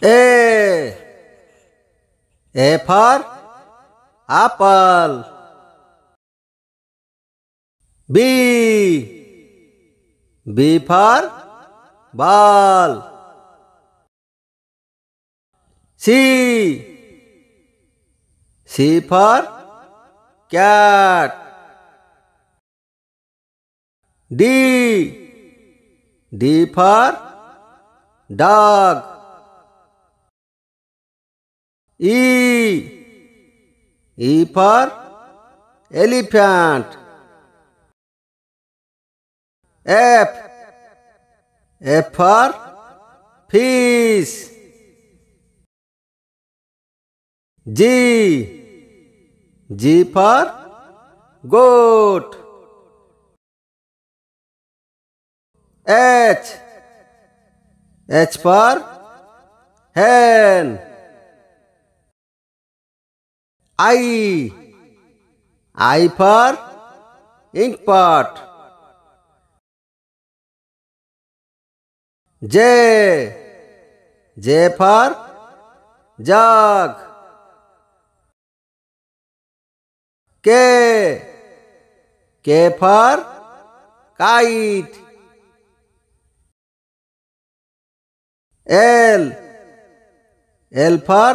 A. A for apple. B. B for ball. C. C for cat. D. D for dog. E. E for elephant. F. F for fish. G. G for goat. H. H for hen. I. I for ink pot. J. J for jug. K. K for kite. L. L for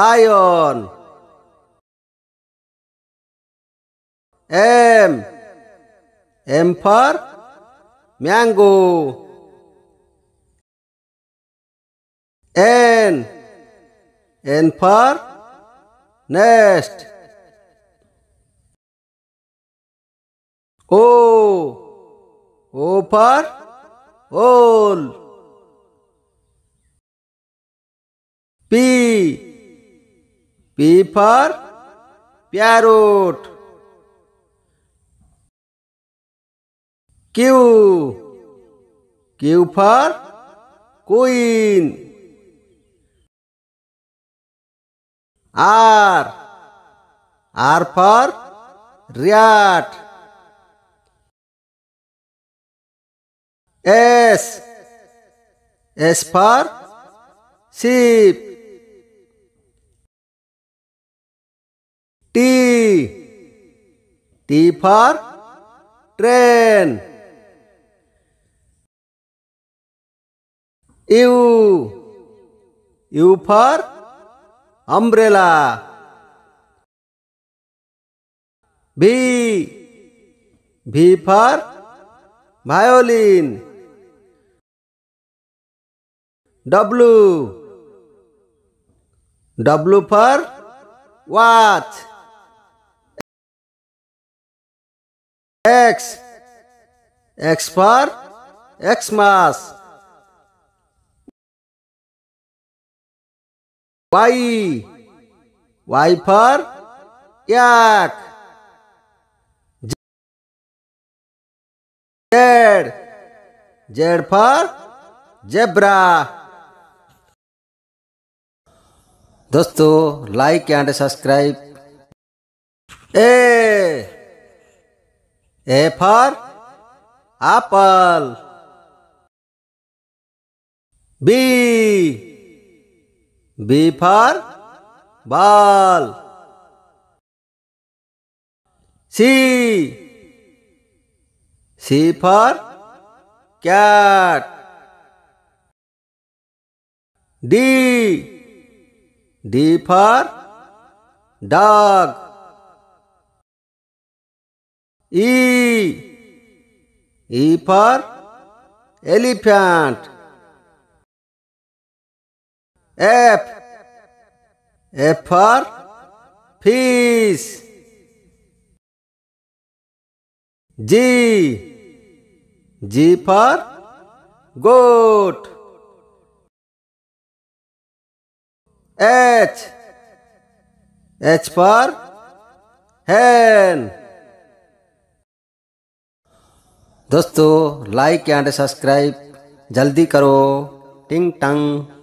lion. M. M for mango. N. N for nest. O. O for all. P. P for parrot. Q Q for Queen R R for Riot S S for Sheep T T for Train U. U for umbrella. B. V for violin. W. W for watch. X. X for Xmas. Y. Y for yak. Z. Z for zebra. दोस्तों like and subscribe A A for apple B B for ball. C. C for cat. D. D for dog. E. E for elephant. F. F for fish. G. G for goat. H. H for hen. दोस्तों like and subscribe जल्दी करो टिंग टंग